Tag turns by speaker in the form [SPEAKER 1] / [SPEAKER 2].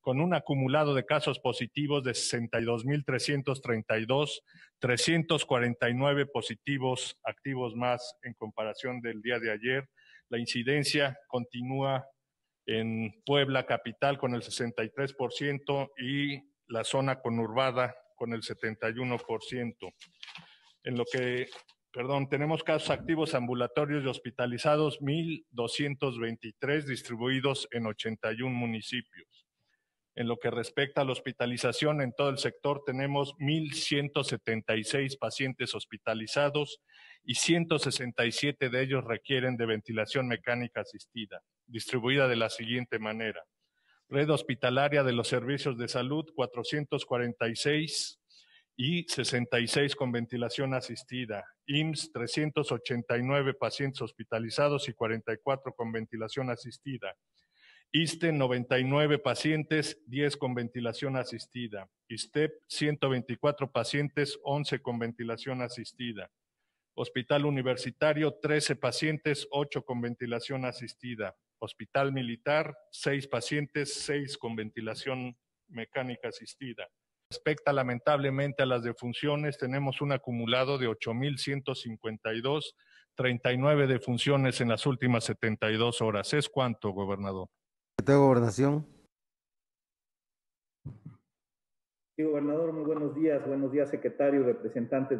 [SPEAKER 1] con un acumulado de casos positivos de 62.332, 349 positivos activos más en comparación del día de ayer. La incidencia continúa en Puebla capital con el 63% y la zona conurbada con el 71%. En lo que perdón, tenemos casos activos ambulatorios y hospitalizados 1.223 distribuidos en 81 municipios. En lo que respecta a la hospitalización en todo el sector, tenemos 1.176 pacientes hospitalizados y 167 de ellos requieren de ventilación mecánica asistida, distribuida de la siguiente manera. Red hospitalaria de los servicios de salud, 446 y 66 con ventilación asistida. IMSS, 389 pacientes hospitalizados y 44 con ventilación asistida. ISTE, 99 pacientes, 10 con ventilación asistida. ISTEP, 124 pacientes, 11 con ventilación asistida. Hospital Universitario, 13 pacientes, 8 con ventilación asistida. Hospital Militar, 6 pacientes, 6 con ventilación mecánica asistida respecta lamentablemente a las defunciones, tenemos un acumulado de 8.152, 39 defunciones en las últimas 72 horas. ¿Es cuánto, gobernador?
[SPEAKER 2] Secretario de Gobernación. Sí, gobernador, muy buenos días. Buenos días, secretario, representantes.